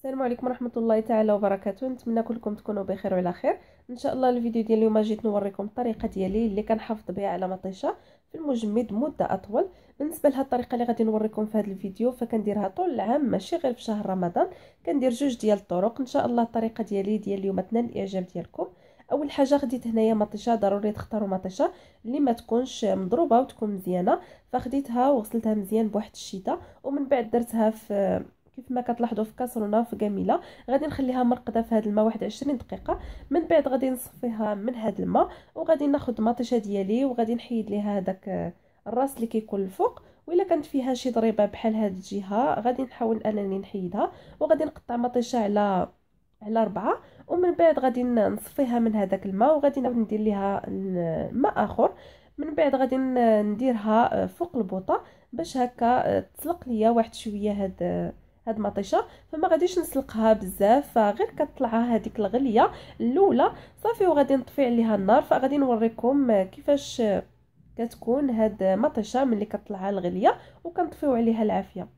السلام عليكم ورحمه الله تعالى وبركاته نتمنى كلكم تكونوا بخير وعلى خير ان شاء الله الفيديو ديال اليوم جيت نوريكم الطريقه ديالي اللي كنحافظ بها على مطيشه في المجمد مده اطول بالنسبه لهاد الطريقه اللي غادي نوريكم في هذا الفيديو فكنديرها طول العام ماشي غير في شهر رمضان كندير جوج ديال الطرق ان شاء الله الطريقه ديالي ديال اليوم تنال الاعجاب ديالكم اول حاجه خديت هنايا مطيشه ضروري تختاروا مطيشه اللي ما تكونش مضروبه وتكون مزيانه فخديتها وغسلتها مزيان بواحد الشيطه ومن بعد درتها في كيف ما كتلاحظوا في كاسرونه في جميله غادي نخليها مرقده في هذا الماء 21 دقيقه من بعد غادي نصفيها من هذا الماء وغادي ناخذ مطيشه ديالي وغادي نحيد ليها هذاك الراس اللي كيكون الفوق وإلا كانت فيها شي ضريبه بحال هاد الجهه غادي نحاول انني نحيدها وغادي نقطع مطيشه على على ربعة ومن بعد غادي نصفيها من هذاك الماء وغادي نعاود ندير ليها ماء اخر من بعد غادي نديرها فوق البوطه باش هكا تسلق ليا واحد شويه هاد هاد المطيشه فما غاديش نسلقها بزاف فغير كطلع هذيك الغليه الاولى صافي وغادي نطفي عليها النار فغادي نوريكم كيفاش كتكون هاد مطيشه ملي كطلعها الغليه وكنطفيو عليها العافيه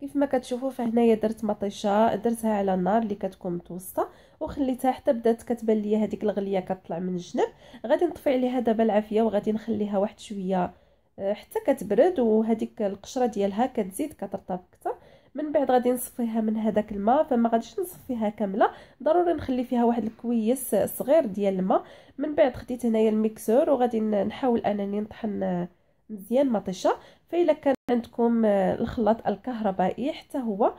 كيف ما كتشوفوا فهنايا درت مطيشه درتها على النار اللي كتكون متوسطه وخليتها حتى بدات كتبان ليا هذيك الغليه كطلع من الجنب غادي نطفي عليها دابا العافيه وغادي نخليها واحد شويه آه، حتى كتبرد وهذيك القشره ديالها كتزيد كترطب اكثر من بعد غادي نصفيها من هذاك الماء فما غاديش نصفيها كامله ضروري نخلي فيها واحد الكويس صغير ديال الماء من بعد خديت هنايا الميكسور وغادي نحاول انني نطحن مزيان مطيشه فإلا كان عندكم آه، الخلاط الكهربائي حتى هو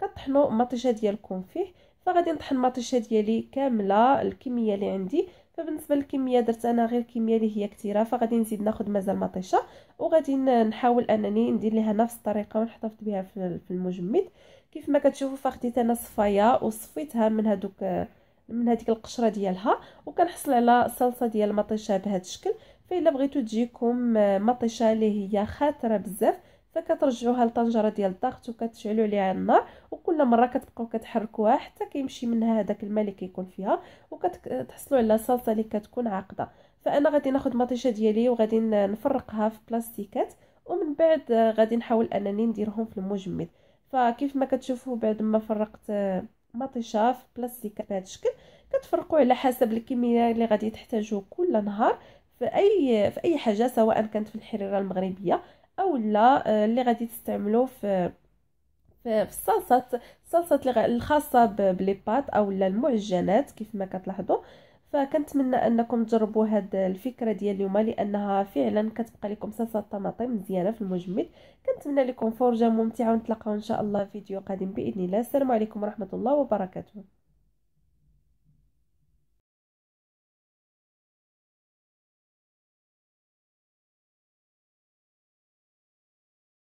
كطحنوا مطيشه ديالكم فيه فغادي نطحن مطيشه ديالي كامله الكميه اللي عندي فبالنسبه للكميه درت انا غير كميه اللي هي كثيره فغادي نزيد ناخذ مازال مطيشه وغادي نحاول انني ندير لها نفس الطريقه ونحتفظ بها في المجمد كيف ما كتشوفوا فخديت انا صفايه وصفيتها من هذوك من هذيك القشره ديالها وكنحصل على صلصه ديال المطيشه بهذا الشكل فإلا بغيتو تجيكم مطيشه اللي هي خاطره بزاف فكترجعوها لطنجره ديال الضغط وكتشعلوا عليها النار وكل مره كتبقاو كتحركوها حتى كيمشي منها هذاك الماء اللي كيكون فيها وكتحصلوا على صلصه اللي كتكون عاقده فانا غادي ناخذ مطيشه ديالي وغادي نفرقها في بلاستيكات ومن بعد غادي نحاول انني نديرهم في المجمد فكيف ما كتشوفوا بعد ما فرقت مطيشه في بلاستيكات بهذا الشكل كتفرقوا على حسب الكميه اللي غادي تحتاجوا كل نهار في اي في اي حاجه سواء كانت في الحريره المغربيه اولا آه، اللي غادي تستعملوه في في الصلصات الصلصات الخاصه بلي بات اولا المعجنات كيف ما كتلاحظوا فكنتمنى انكم تجربوا هاد الفكره ديال اليوم لانها فعلا كتبقى لكم صلصه طماطم مزيانه في المجمد كنتمنى لكم فرجه ممتعه ونتلاقاو ان شاء الله في فيديو قادم باذن الله السلام عليكم ورحمه الله وبركاته